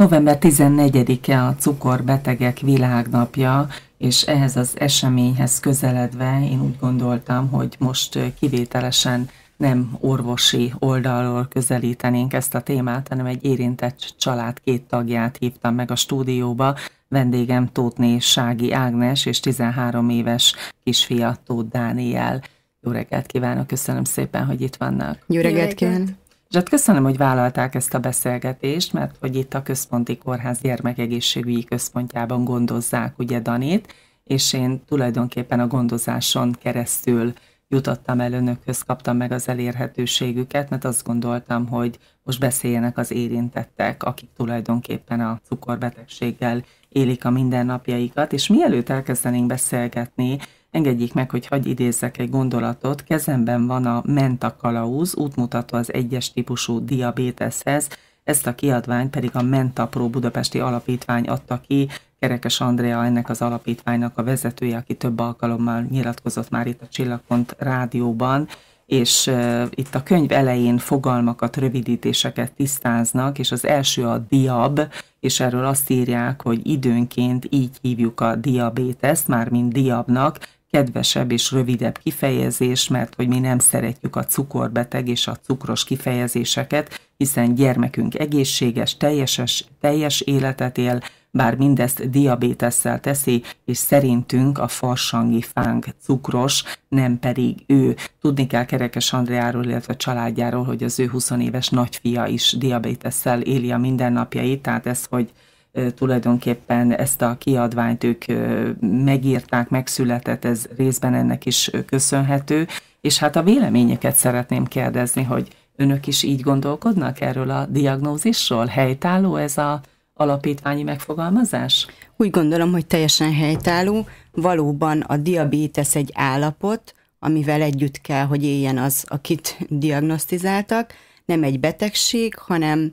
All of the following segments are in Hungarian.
November 14-e a cukorbetegek világnapja, és ehhez az eseményhez közeledve én úgy gondoltam, hogy most kivételesen nem orvosi oldalról közelítenénk ezt a témát, hanem egy érintett család két tagját hívtam meg a stúdióba. Vendégem Tótné Sági Ágnes és 13 éves kisfia Tóth Dániel. Jó reggelt kívánok, köszönöm szépen, hogy itt vannak. Jó reggelt kívánok hát köszönöm, hogy vállalták ezt a beszélgetést, mert hogy itt a Központi Kórház Gyermekegészségügyi Központjában gondozzák ugye Danit, és én tulajdonképpen a gondozáson keresztül jutottam el önökhöz, kaptam meg az elérhetőségüket, mert azt gondoltam, hogy most beszéljenek az érintettek, akik tulajdonképpen a cukorbetegséggel élik a mindennapjaikat, és mielőtt elkezdenénk beszélgetni, Engedjék meg, hogy hagy idézzek egy gondolatot. Kezemben van a Menta kalauz, útmutató az egyes típusú diabéteshez, ezt a kiadványt pedig a Menta Pro Budapesti Alapítvány adta ki, Kerekes Andrea ennek az alapítványnak a vezetője, aki több alkalommal nyilatkozott már itt a Csillagpont rádióban, és uh, itt a könyv elején fogalmakat, rövidítéseket tisztáznak, és az első a diab, és erről azt írják, hogy időnként így hívjuk a diabéteszt, már diabnak, kedvesebb és rövidebb kifejezés, mert hogy mi nem szeretjük a cukorbeteg és a cukros kifejezéseket, hiszen gyermekünk egészséges, teljeses, teljes életet él, bár mindezt diabétesszel teszi, és szerintünk a farsangi fánk cukros, nem pedig ő. Tudni kell Kerekes Andreáról, illetve családjáról, hogy az ő 20 éves nagyfia is diabétesszel éli a mindennapjait, tehát ez, hogy tulajdonképpen ezt a kiadványt ők megírták, megszületett, ez részben ennek is köszönhető. És hát a véleményeket szeretném kérdezni, hogy önök is így gondolkodnak erről a diagnózisról? Helytálló ez a alapítványi megfogalmazás? Úgy gondolom, hogy teljesen helytálló. Valóban a diabétesz egy állapot, amivel együtt kell, hogy éljen az, akit diagnosztizáltak. Nem egy betegség, hanem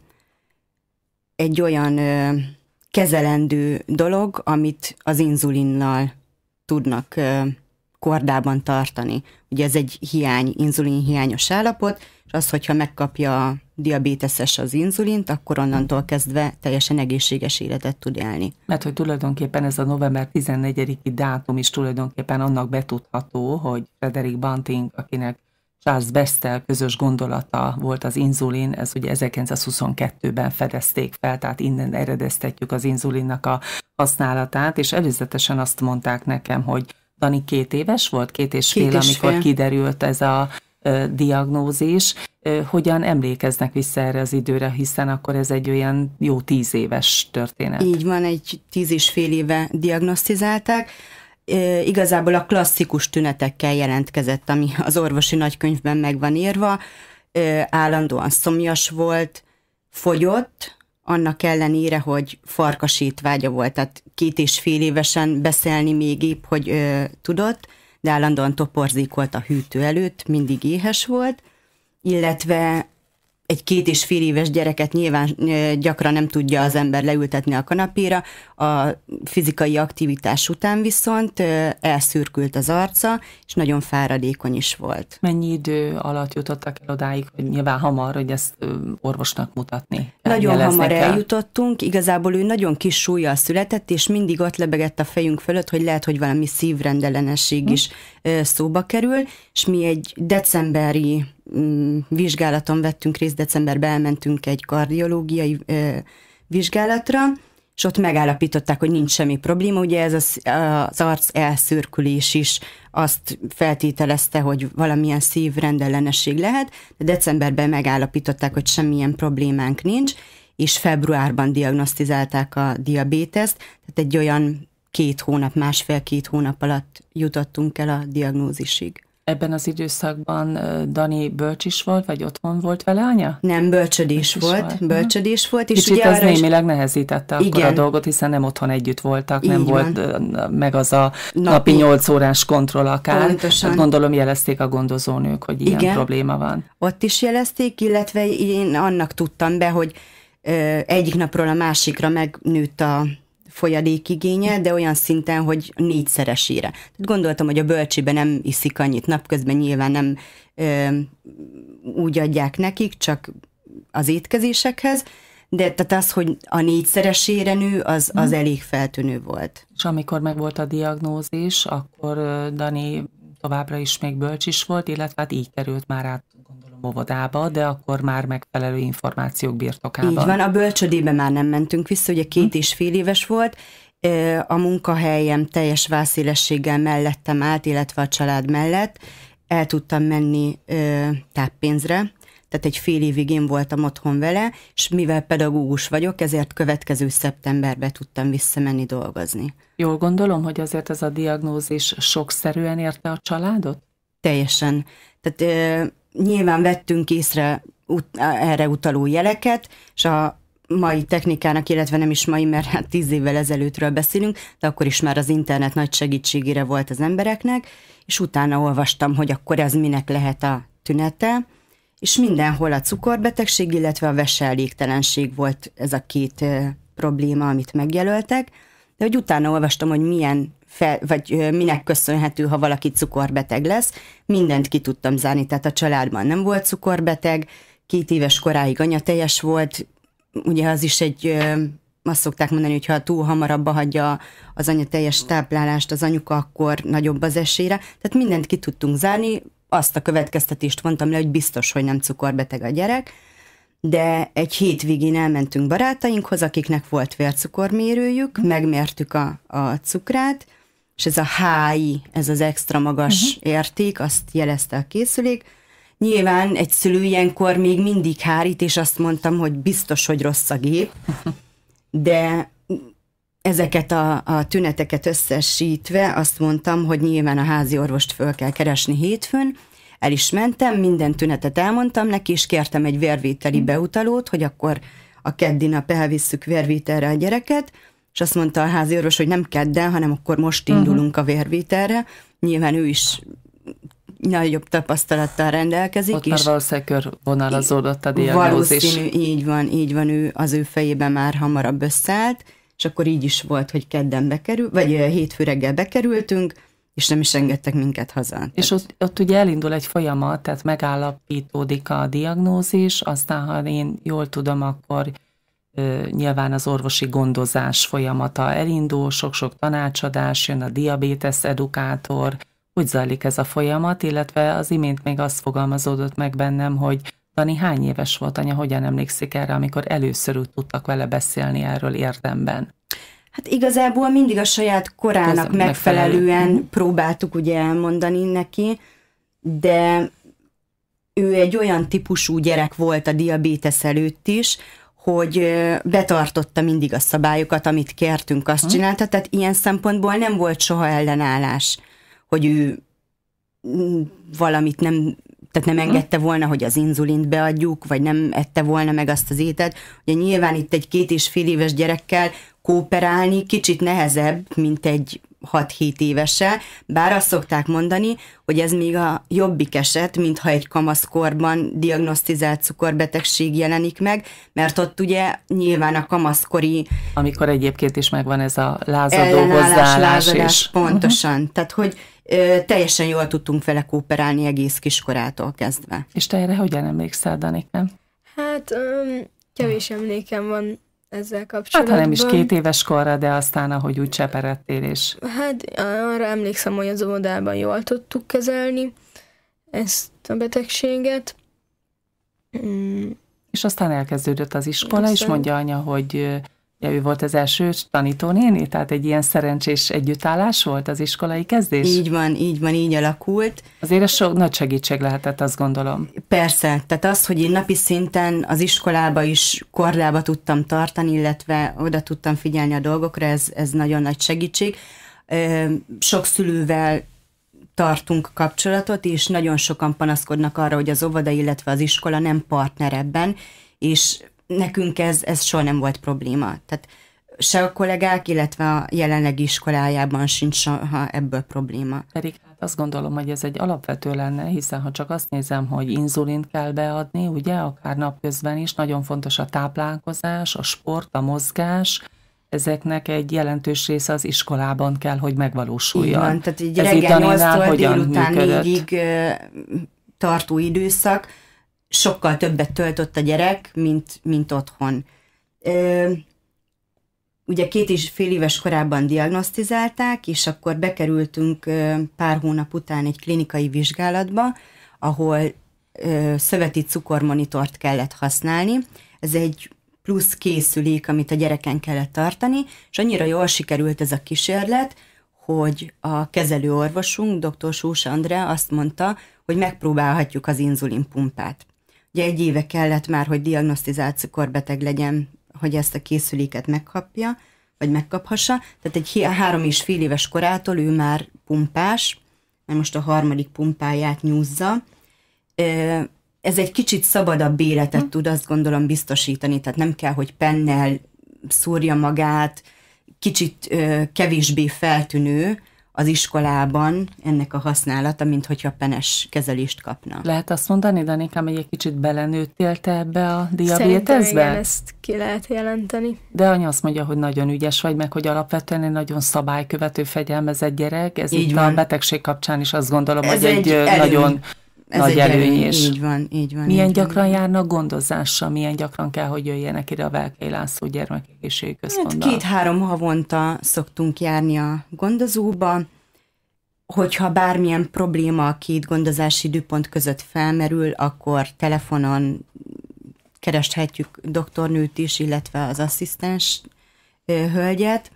egy olyan ö, kezelendő dolog, amit az inzulinnal tudnak kordában tartani. Ugye ez egy hiány, inzulin hiányos állapot, és az, hogyha megkapja a diabéteses az inzulint, akkor onnantól kezdve teljesen egészséges életet tud élni. Mert hogy tulajdonképpen ez a november 14-i dátum is tulajdonképpen annak betudható, hogy Frederick Banting, akinek Charles Bestel közös gondolata volt az inzulin, ez ugye 1922-ben fedezték fel, tehát innen eredeztetjük az inzulinnak a használatát, és előzetesen azt mondták nekem, hogy Dani két éves volt, két és két fél, és amikor fél. kiderült ez a ö, diagnózis, ö, hogyan emlékeznek vissza erre az időre, hiszen akkor ez egy olyan jó tíz éves történet. Így van, egy tíz és fél éve diagnosztizálták igazából a klasszikus tünetekkel jelentkezett, ami az orvosi nagykönyvben meg van írva. Állandóan szomjas volt, fogyott, annak ellenére, hogy farkasítvágya volt, tehát két és fél évesen beszélni még épp, hogy ö, tudott, de állandóan toporzik volt a hűtő előtt, mindig éhes volt, illetve egy két és fél éves gyereket nyilván gyakran nem tudja az ember leültetni a kanapéra, a fizikai aktivitás után viszont elszürkült az arca, és nagyon fáradékony is volt. Mennyi idő alatt jutottak el odáig, hogy nyilván hamar, hogy ezt orvosnak mutatni? Nagyon hamar el? eljutottunk, igazából ő nagyon kis súlyjal született, és mindig ott lebegett a fejünk fölött, hogy lehet, hogy valami szívrendellenesség hm. is szóba kerül, és mi egy decemberi mm, vizsgálaton vettünk részt, decemberben elmentünk egy kardiológiai vizsgálatra, és ott megállapították, hogy nincs semmi probléma. Ugye ez az, az arc elszürkülés is azt feltételezte, hogy valamilyen szívrendellenesség lehet, de decemberben megállapították, hogy semmilyen problémánk nincs, és februárban diagnosztizálták a diabéteszt, tehát egy olyan két hónap, másfél-két hónap alatt jutottunk el a diagnózisig. Ebben az időszakban Dani bölcs is volt, vagy otthon volt vele anya? Nem, bölcsödés bölcs volt, volt. Bölcsödés volt. És Kicsit ugye ez némileg is... nehezítette akkor igen. a dolgot, hiszen nem otthon együtt voltak, Így nem van. volt meg az a napi, nyolc órás kontroll akár. Pontosan. Hát gondolom jelezték a gondozónők, hogy ilyen igen. probléma van. Ott is jelezték, illetve én annak tudtam be, hogy egyik napról a másikra megnőtt a folyadékigénye, de olyan szinten, hogy négyszeresére. Gondoltam, hogy a bölcsibe nem iszik annyit napközben, nyilván nem ö, úgy adják nekik, csak az étkezésekhez, de tehát az, hogy a négyszeresére nő, az, mhm. az hmm. elég feltűnő volt. És amikor meg volt a diagnózis, akkor Dani továbbra is még bölcs is volt, illetve hát így került már át óvodába, de akkor már megfelelő információk birtokában. Így van, a bölcsödébe már nem mentünk vissza, ugye két hm. és fél éves volt, a munkahelyem teljes vászélességgel mellettem állt, illetve a család mellett, el tudtam menni táppénzre, tehát egy fél évig én voltam otthon vele, és mivel pedagógus vagyok, ezért következő szeptemberbe tudtam visszamenni dolgozni. Jól gondolom, hogy azért ez a diagnózis sokszerűen érte a családot? Teljesen. Tehát nyilván vettünk észre ut- erre utaló jeleket, és a mai technikának, illetve nem is mai, mert hát tíz évvel ezelőttről beszélünk, de akkor is már az internet nagy segítségére volt az embereknek, és utána olvastam, hogy akkor ez minek lehet a tünete, és mindenhol a cukorbetegség, illetve a veselégtelenség volt ez a két probléma, amit megjelöltek, de hogy utána olvastam, hogy milyen fel, vagy minek köszönhető, ha valaki cukorbeteg lesz, mindent ki tudtam zárni, tehát a családban nem volt cukorbeteg, két éves koráig anyatejes volt, ugye az is egy, azt szokták mondani, hogy ha túl hamarabb hagyja az teljes táplálást az anyuka, akkor nagyobb az esélyre, tehát mindent ki tudtunk zárni, azt a következtetést mondtam le, hogy biztos, hogy nem cukorbeteg a gyerek, de egy hétvégén elmentünk barátainkhoz, akiknek volt vércukormérőjük, mhm. megmértük a, a cukrát, és ez a HI, ez az extra magas uh-huh. érték, azt jelezte a készülék. Nyilván egy szülő ilyenkor még mindig hárít, és azt mondtam, hogy biztos, hogy rossz a gép, de ezeket a, a tüneteket összesítve azt mondtam, hogy nyilván a házi orvost föl kell keresni hétfőn, el is mentem, minden tünetet elmondtam neki, és kértem egy vérvételi beutalót, hogy akkor a keddi nap elvisszük vérvételre a gyereket, és azt mondta a házi orvos, hogy nem kedden, hanem akkor most mhm. indulunk uh-huh. a vérvételre. Nyilván ő is nagyobb tapasztalattal rendelkezik. Ott már valószínűleg körvonalazódott a diagnózis. Valószínű, így van, így van, ő az ő fejében már hamarabb összeállt, és akkor így is volt, hogy kedden bekerül, vagy hétfő reggel bekerültünk, és nem is engedtek minket haza. Tehát... És ott, ott ugye elindul egy folyamat, tehát megállapítódik a diagnózis, aztán ha én jól tudom, akkor ö, nyilván az orvosi gondozás folyamata elindul, sok-sok tanácsadás, jön a diabetes edukátor, hogy zajlik ez a folyamat, illetve az imént még azt fogalmazódott meg bennem, hogy Dani hány éves volt, anya hogyan emlékszik erre, amikor először úgy tudtak vele beszélni erről érdemben? Hát igazából mindig a saját korának Köszön, megfelelően megfelelő. Mhm. próbáltuk ugye elmondani neki, de ő egy olyan típusú gyerek volt a diabétesz előtt is, hogy betartotta mindig a szabályokat, amit kértünk, azt mhm. csinálta, tehát ilyen szempontból nem volt soha ellenállás, hogy ő valamit nem, tehát nem mhm. engedte volna, hogy az inzulint beadjuk, vagy nem ette volna meg azt az ételt. Ugye nyilván itt egy két és fél éves gyerekkel kóperálni kicsit nehezebb, mint egy 6-7 évese, bár azt szokták mondani, hogy ez még a jobbik eset, mintha egy kamaszkorban diagnosztizált cukorbetegség jelenik meg, mert ott ugye nyilván a kamaszkori... Amikor egyébként is megvan ez a lázadó hozzáállás is. Mhm. Pontosan, uh-huh. tehát hogy ö, teljesen jól tudtunk vele kóperálni egész kiskorától kezdve. És te erre hogyan emlékszel, Danikám? Hát um, kevés emlékem van ezzel kapcsolatban. Hát, ha nem is két éves korra, de aztán, ahogy úgy cseperedtél és... Hát, arra emlékszem, hogy az óvodában jól tudtuk kezelni ezt a betegséget. Mm. És aztán elkezdődött az iskola, aztán... és mondja anya, hogy Ja, ő volt az első tanítónéni, tehát egy ilyen szerencsés együttállás volt az iskolai kezdés? Így van, így van, így alakult. Azért ez sok nagy segítség lehetett, azt gondolom. Persze, tehát az, hogy én napi szinten az iskolába is korlába tudtam tartani, illetve oda tudtam figyelni a dolgokra, ez, ez nagyon nagy segítség. Sok szülővel tartunk kapcsolatot, és nagyon sokan panaszkodnak arra, hogy az óvoda, illetve az iskola nem partner ebben, és nekünk ez, ez soha nem volt probléma. Tehát se a kollégák, illetve a jelenlegi iskolájában sincs soha ebből probléma. Pedig hát azt gondolom, hogy ez egy alapvető lenne, hiszen ha csak azt nézem, hogy inzulint kell beadni, ugye, akár napközben is, nagyon fontos a táplálkozás, a sport, a mozgás, ezeknek egy jelentős része az iskolában kell, hogy megvalósuljon. Igen, tehát így Ez reggel 8-tól délután működött? 4 tartó időszak, sokkal többet töltött a gyerek, mint, mint otthon. Ö, ugye két és fél éves korában diagnosztizálták, és akkor bekerültünk pár hónap után egy klinikai vizsgálatba, ahol ö, szöveti cukormonitort kellett használni. Ez egy plusz készülék, amit a gyereken kellett tartani, és annyira jól sikerült ez a kísérlet, hogy a kezelő orvosunk, dr. Sós Andrea azt mondta, hogy megpróbálhatjuk az inzulinpumpát. Ugye egy éve kellett már, hogy diagnosztizált cukorbeteg legyen, hogy ezt a készüléket megkapja, vagy megkaphassa. Tehát egy három és fél éves korától ő már pumpás, mert most a harmadik pumpáját nyúzza. Ez egy kicsit szabadabb életet hm. tud, azt gondolom, biztosítani, tehát nem kell, hogy pennel szúrja magát, kicsit kevésbé feltűnő, az iskolában ennek a használata, mint hogyha penes kezelést kapna. Lehet azt mondani, Danikám, hogy egy kicsit belenőttél te ebbe a diabéteszbe? Szerintem ezt ki lehet jelenteni. De anya azt mondja, hogy nagyon ügyes vagy, meg hogy alapvetően egy nagyon szabálykövető, fegyelmezett gyerek. Ez Így itt van. a betegség kapcsán is azt gondolom, Ez hogy egy, egy előny. nagyon ez nagy egy előny, is. így van, így van. Milyen így gyakran van. járnak gondozásra, milyen gyakran kell, hogy jöjjenek ide a Velkei László gyermekegészségi hát központba? Hát két-három havonta szoktunk járni a gondozóba, hogyha bármilyen probléma a két gondozási időpont között felmerül, akkor telefonon kereshetjük doktornőt is, illetve az asszisztens hölgyet,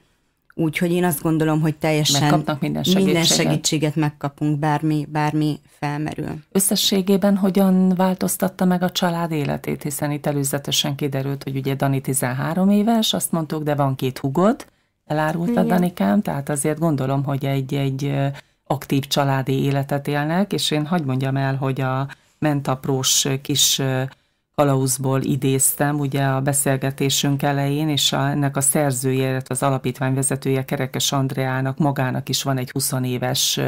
Úgyhogy én azt gondolom, hogy teljesen Megkapnak minden segítséget. minden segítséget megkapunk, bármi, bármi felmerül. Összességében hogyan változtatta meg a család életét, hiszen itt előzetesen kiderült, hogy ugye Dani 13 éves, azt mondtuk, de van két hugod, elárult a Danikám, tehát azért gondolom, hogy egy-egy aktív családi életet élnek, és én hagyd mondjam el, hogy a mentaprós kis kalauzból idéztem ugye a beszélgetésünk elején, és a, ennek a szerzője, illetve az alapítvány vezetője Kerekes Andreának magának is van egy 20 éves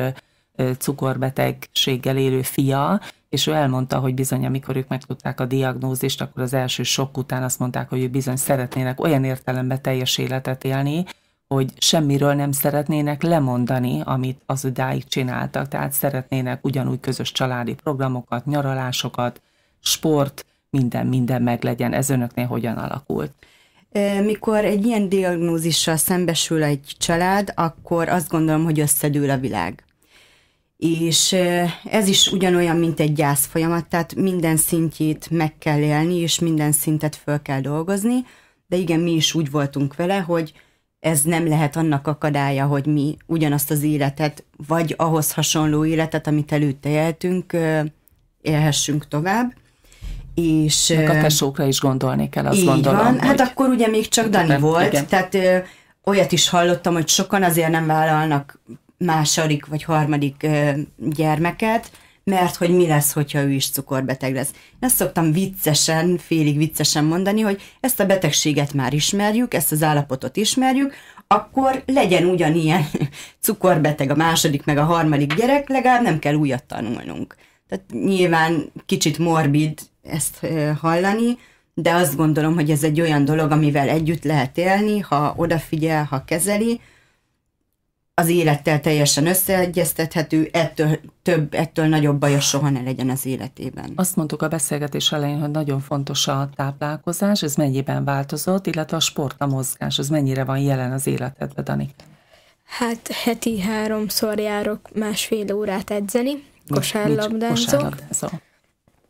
cukorbetegséggel élő fia, és ő elmondta, hogy bizony, amikor ők megtudták a diagnózist, akkor az első sok után azt mondták, hogy ők bizony szeretnének olyan értelemben teljes életet élni, hogy semmiről nem szeretnének lemondani, amit az idáig csináltak. Tehát szeretnének ugyanúgy közös családi programokat, nyaralásokat, sport, minden, minden meglegyen. Ez önöknél hogyan alakult? Mikor egy ilyen diagnózissal szembesül egy család, akkor azt gondolom, hogy összedől a világ. És ez is ugyanolyan, mint egy gyász folyamat, tehát minden szintjét meg kell élni, és minden szintet föl kell dolgozni, de igen, mi is úgy voltunk vele, hogy ez nem lehet annak akadálya, hogy mi ugyanazt az életet, vagy ahhoz hasonló életet, amit előtte éltünk, élhessünk tovább. És, Meg a tesókra is gondolni kell, azt így gondolom. Van. Hát akkor ugye még csak Dani volt, igen. tehát ö, olyat is hallottam, hogy sokan azért nem vállalnak második vagy harmadik ö, gyermeket, mert hogy mi lesz, hogyha ő is cukorbeteg lesz. Én ezt szoktam viccesen, félig viccesen mondani, hogy ezt a betegséget már ismerjük, ezt az állapotot ismerjük, akkor legyen ugyanilyen cukorbeteg a második meg a harmadik gyerek, legalább nem kell újat tanulnunk. Tehát nyilván kicsit morbid ezt hallani, de azt gondolom, hogy ez egy olyan dolog, amivel együtt lehet élni, ha odafigyel, ha kezeli, az élettel teljesen összeegyeztethető, ettől több, ettől nagyobb baja soha ne legyen az életében. Azt mondtuk a beszélgetés elején, hogy nagyon fontos a táplálkozás, ez mennyiben változott, illetve a sport, a mozgás, az mennyire van jelen az életedben, Dani? Hát heti háromszor járok másfél órát edzeni, Kosárlabdázok. Kosárlabdázó.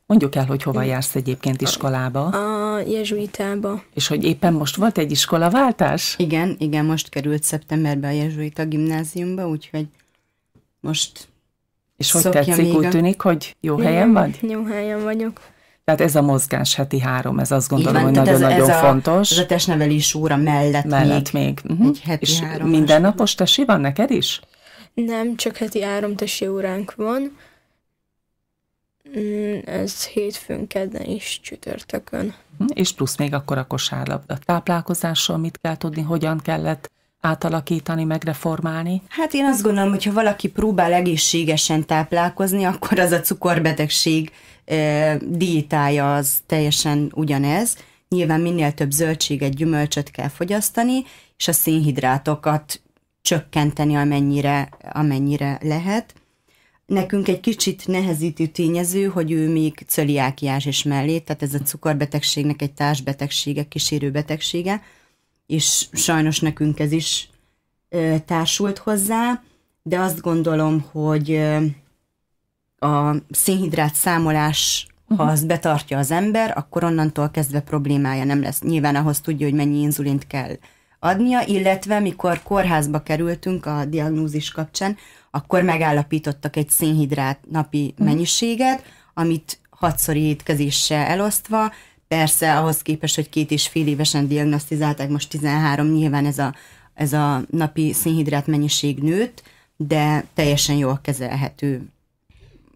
Mondjuk el, hogy hova jársz egyébként iskolába. A jezsuitába. És hogy éppen most volt egy iskolaváltás? Igen, igen, most került szeptemberbe a jezsuita gimnáziumba, úgyhogy most És hogy tetszik, úgy a... tűnik, hogy jó igen, helyen vagy? Jó helyen vagyok. Tehát ez a mozgás heti három, ez azt gondolom, Igen, hogy nagyon-nagyon nagyon fontos. Ez a testnevelés óra mellett, mellett még. még. Uh-huh. Egy heti És három. mindennapos tesi van neked is? Nem, csak heti három tesi óránk van. Mm, ez hétfőn, kedden és csütörtökön. Hm, és plusz még akkor a kosárlabda. Táplálkozással mit kell tudni, hogyan kellett átalakítani, megreformálni? Hát én azt gondolom, hogy ha valaki próbál egészségesen táplálkozni, akkor az a cukorbetegség e, diétája az teljesen ugyanez. Nyilván minél több zöldséget, gyümölcsöt kell fogyasztani, és a szénhidrátokat csökkenteni, amennyire, amennyire lehet. Nekünk egy kicsit nehezítő tényező, hogy ő még cöliákiás és mellé, tehát ez a cukorbetegségnek egy társbetegsége, kísérő betegsége, és sajnos nekünk ez is ö, társult hozzá, de azt gondolom, hogy ö, a szénhidrát számolás, ha uh-huh. Mhm. azt betartja az ember, akkor onnantól kezdve problémája nem lesz. Nyilván ahhoz tudja, hogy mennyi inzulint kell adnia, illetve mikor kórházba kerültünk a diagnózis kapcsán, akkor megállapítottak egy szénhidrát napi mhm. mennyiséget, amit hatszori étkezéssel elosztva, persze ahhoz képest, hogy két és fél évesen diagnosztizálták, most 13, nyilván ez a, ez a napi szénhidrát mennyiség nőtt, de teljesen jól kezelhető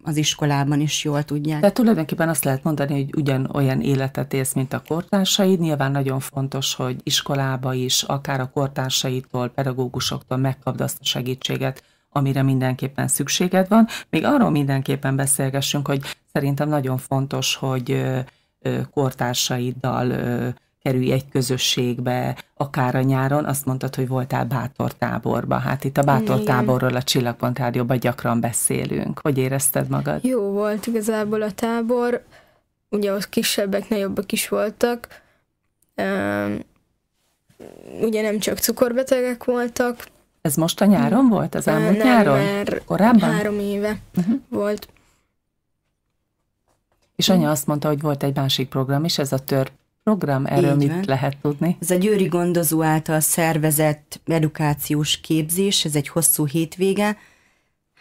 az iskolában is jól tudják. Tehát tulajdonképpen azt lehet mondani, hogy ugyanolyan életet élsz, mint a kortársaid. Nyilván nagyon fontos, hogy iskolába is, akár a kortársaitól, pedagógusoktól megkapd azt a segítséget, amire mindenképpen szükséged van. Még arról mindenképpen beszélgessünk, hogy szerintem nagyon fontos, hogy kortársaiddal kerülj egy közösségbe, akár a nyáron, azt mondtad, hogy voltál bátor táborba. Hát itt a bátor táborról a Csillagpont Rádióban gyakran beszélünk. Hogy érezted magad? Jó volt igazából a tábor. Ugye az kisebbek, nagyobbak is voltak. Um, ugye nem csak cukorbetegek voltak. Ez most a nyáron hmm. volt? Az elmúlt nem, nyáron? Már Korábban? Három éve uh-huh. volt. És anya azt mondta, hogy volt egy másik program is, ez a tör program, erről Így mit van. lehet tudni? Ez a Győri Gondozó által szervezett edukációs képzés, ez egy hosszú hétvége.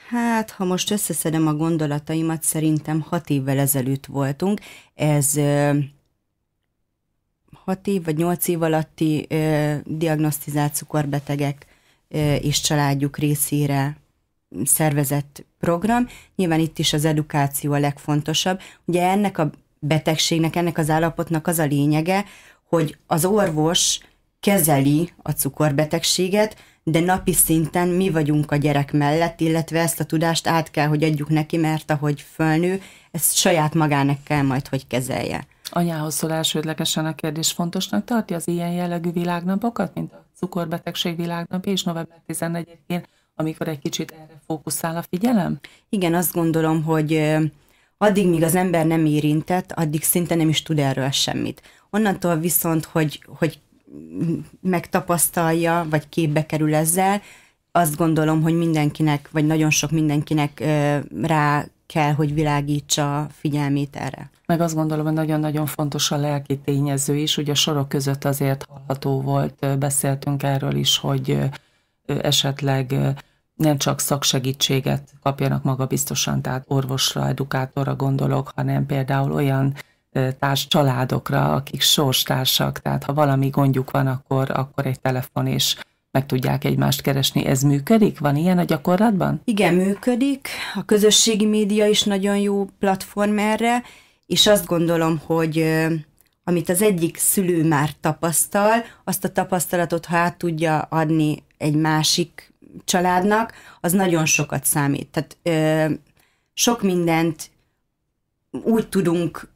Hát, ha most összeszedem a gondolataimat, szerintem hat évvel ezelőtt voltunk. Ez hat év vagy nyolc év alatti ö, diagnosztizált cukorbetegek ö, és családjuk részére szervezett program. Nyilván itt is az edukáció a legfontosabb. Ugye ennek a betegségnek, ennek az állapotnak az a lényege, hogy az orvos kezeli a cukorbetegséget, de napi szinten mi vagyunk a gyerek mellett, illetve ezt a tudást át kell, hogy adjuk neki, mert ahogy fölnő, ezt saját magának kell majd, hogy kezelje. Anyához szól elsődlegesen a kérdés. Fontosnak tartja az ilyen jellegű világnapokat, mint a cukorbetegség világnapja és november 14-én, amikor egy kicsit erre fókuszál a figyelem? Igen, azt gondolom, hogy addig, míg az ember nem érintett, addig szinte nem is tud erről semmit. Onnantól viszont, hogy, hogy megtapasztalja, vagy képbe kerül ezzel, azt gondolom, hogy mindenkinek, vagy nagyon sok mindenkinek rá kell, hogy világítsa figyelmét erre. Meg azt gondolom, hogy nagyon-nagyon fontos a lelki tényező is, ugye a sorok között azért hallható volt, beszéltünk erről is, hogy esetleg nem csak szaksegítséget kapjanak maga biztosan, tehát orvosra, edukátorra gondolok, hanem például olyan társ családokra, akik sorstársak, tehát ha valami gondjuk van, akkor, akkor egy telefon és meg tudják egymást keresni. Ez működik? Van ilyen a gyakorlatban? Igen, működik. A közösségi média is nagyon jó platform erre, és azt gondolom, hogy amit az egyik szülő már tapasztal, azt a tapasztalatot, ha át tudja adni egy másik családnak, az nagyon sokat számít. Tehát ö, sok mindent úgy tudunk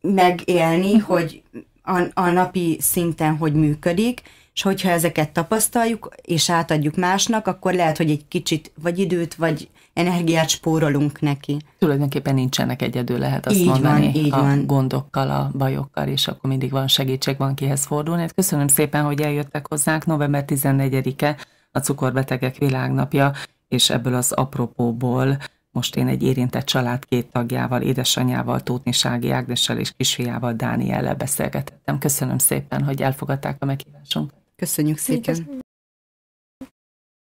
megélni, mhm. hogy a, a napi szinten hogy működik, és hogyha ezeket tapasztaljuk, és átadjuk másnak, akkor lehet, hogy egy kicsit vagy időt, vagy energiát spórolunk neki. Tulajdonképpen nincsenek egyedül, lehet azt így mondani. Van, így a van. gondokkal, a bajokkal, és akkor mindig van segítség, van kihez fordulni. Hát köszönöm szépen, hogy eljöttek hozzánk november 14-e a cukorbetegek világnapja, és ebből az apropóból most én egy érintett család két tagjával, édesanyjával, Sági Ágnessel és kisfiával, Dániellel beszélgetettem. Köszönöm szépen, hogy elfogadták a meghívásunkat. Köszönjük szépen! Köszönjük.